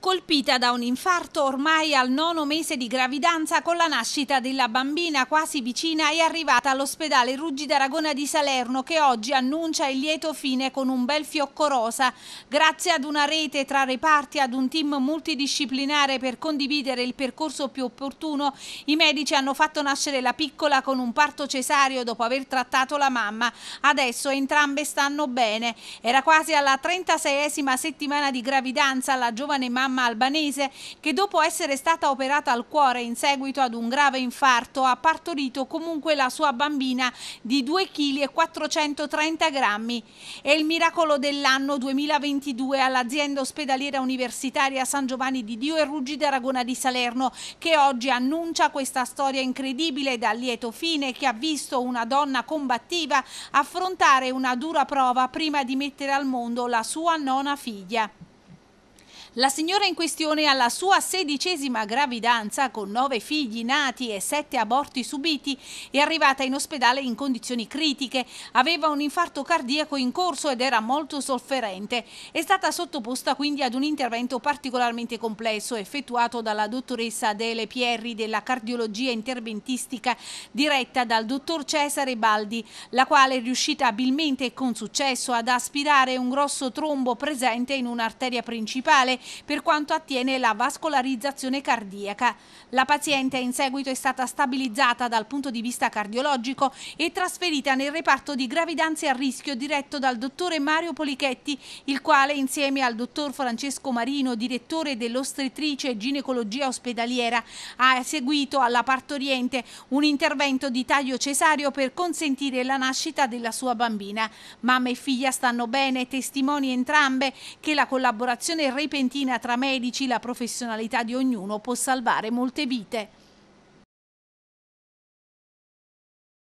Colpita da un infarto ormai al nono mese di gravidanza con la nascita della bambina quasi vicina è arrivata all'ospedale Ruggi d'Aragona di Salerno che oggi annuncia il lieto fine con un bel fiocco rosa. Grazie ad una rete tra reparti ad un team multidisciplinare per condividere il percorso più opportuno, i medici hanno fatto nascere la piccola con un parto cesario dopo aver trattato la mamma. Adesso entrambe stanno bene. Era quasi alla 36esima settimana di gravidanza la giovane mamma mamma albanese che dopo essere stata operata al cuore in seguito ad un grave infarto ha partorito comunque la sua bambina di 2 kg e 430 grammi. È il miracolo dell'anno 2022 all'azienda ospedaliera universitaria San Giovanni di Dio e Ruggi d'Aragona di Salerno che oggi annuncia questa storia incredibile dal lieto fine che ha visto una donna combattiva affrontare una dura prova prima di mettere al mondo la sua nona figlia. La signora in questione alla sua sedicesima gravidanza con nove figli nati e sette aborti subiti è arrivata in ospedale in condizioni critiche. Aveva un infarto cardiaco in corso ed era molto sofferente. È stata sottoposta quindi ad un intervento particolarmente complesso effettuato dalla dottoressa Adele Pierri della cardiologia interventistica diretta dal dottor Cesare Baldi, la quale è riuscita abilmente e con successo ad aspirare un grosso trombo presente in un'arteria principale per quanto attiene la vascolarizzazione cardiaca. La paziente in seguito è stata stabilizzata dal punto di vista cardiologico e trasferita nel reparto di gravidanze a rischio diretto dal dottore Mario Polichetti, il quale insieme al dottor Francesco Marino, direttore dell'ostetrice ginecologia ospedaliera, ha eseguito alla partoriente un intervento di taglio cesario per consentire la nascita della sua bambina. Mamma e figlia stanno bene, testimoni entrambe che la collaborazione repentina Argentina tra medici la professionalità di ognuno può salvare molte vite.